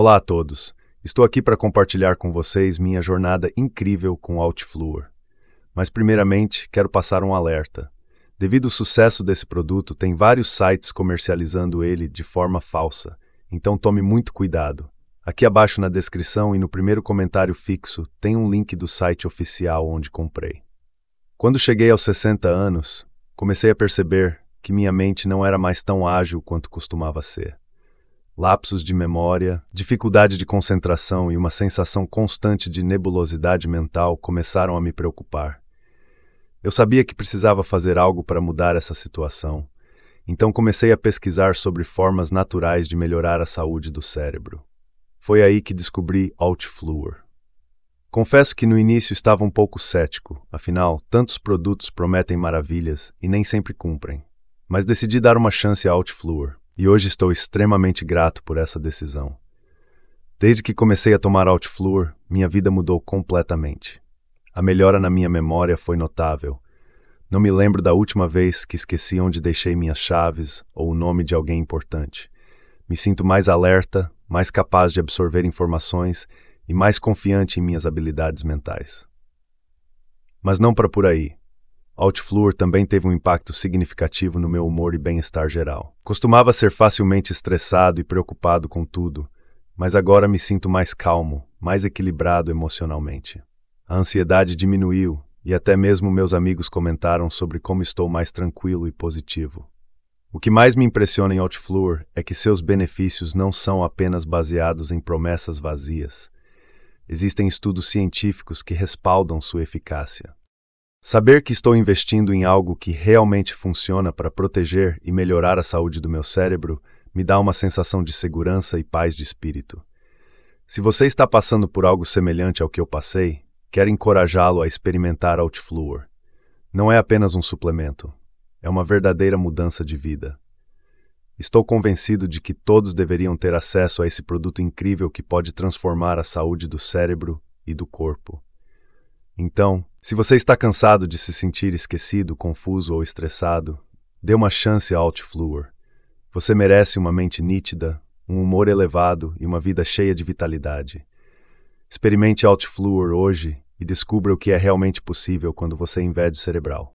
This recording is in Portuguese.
Olá a todos. Estou aqui para compartilhar com vocês minha jornada incrível com Altfluor. Mas primeiramente, quero passar um alerta. Devido ao sucesso desse produto, tem vários sites comercializando ele de forma falsa, então tome muito cuidado. Aqui abaixo na descrição e no primeiro comentário fixo tem um link do site oficial onde comprei. Quando cheguei aos 60 anos, comecei a perceber que minha mente não era mais tão ágil quanto costumava ser lapsos de memória, dificuldade de concentração e uma sensação constante de nebulosidade mental começaram a me preocupar. Eu sabia que precisava fazer algo para mudar essa situação, então comecei a pesquisar sobre formas naturais de melhorar a saúde do cérebro. Foi aí que descobri Altfluor. Confesso que no início estava um pouco cético, afinal, tantos produtos prometem maravilhas e nem sempre cumprem. Mas decidi dar uma chance a Altfluor e hoje estou extremamente grato por essa decisão. Desde que comecei a tomar Outfloor, minha vida mudou completamente. A melhora na minha memória foi notável. Não me lembro da última vez que esqueci onde deixei minhas chaves ou o nome de alguém importante. Me sinto mais alerta, mais capaz de absorver informações e mais confiante em minhas habilidades mentais. Mas não para por aí. Outfloor também teve um impacto significativo no meu humor e bem-estar geral. Costumava ser facilmente estressado e preocupado com tudo, mas agora me sinto mais calmo, mais equilibrado emocionalmente. A ansiedade diminuiu e até mesmo meus amigos comentaram sobre como estou mais tranquilo e positivo. O que mais me impressiona em Outfloor é que seus benefícios não são apenas baseados em promessas vazias. Existem estudos científicos que respaldam sua eficácia. Saber que estou investindo em algo que realmente funciona para proteger e melhorar a saúde do meu cérebro me dá uma sensação de segurança e paz de espírito. Se você está passando por algo semelhante ao que eu passei, quero encorajá-lo a experimentar Altfluor. Não é apenas um suplemento, é uma verdadeira mudança de vida. Estou convencido de que todos deveriam ter acesso a esse produto incrível que pode transformar a saúde do cérebro e do corpo. Então, se você está cansado de se sentir esquecido, confuso ou estressado, dê uma chance a Altfluor. Você merece uma mente nítida, um humor elevado e uma vida cheia de vitalidade. Experimente Altfluor hoje e descubra o que é realmente possível quando você invade o cerebral.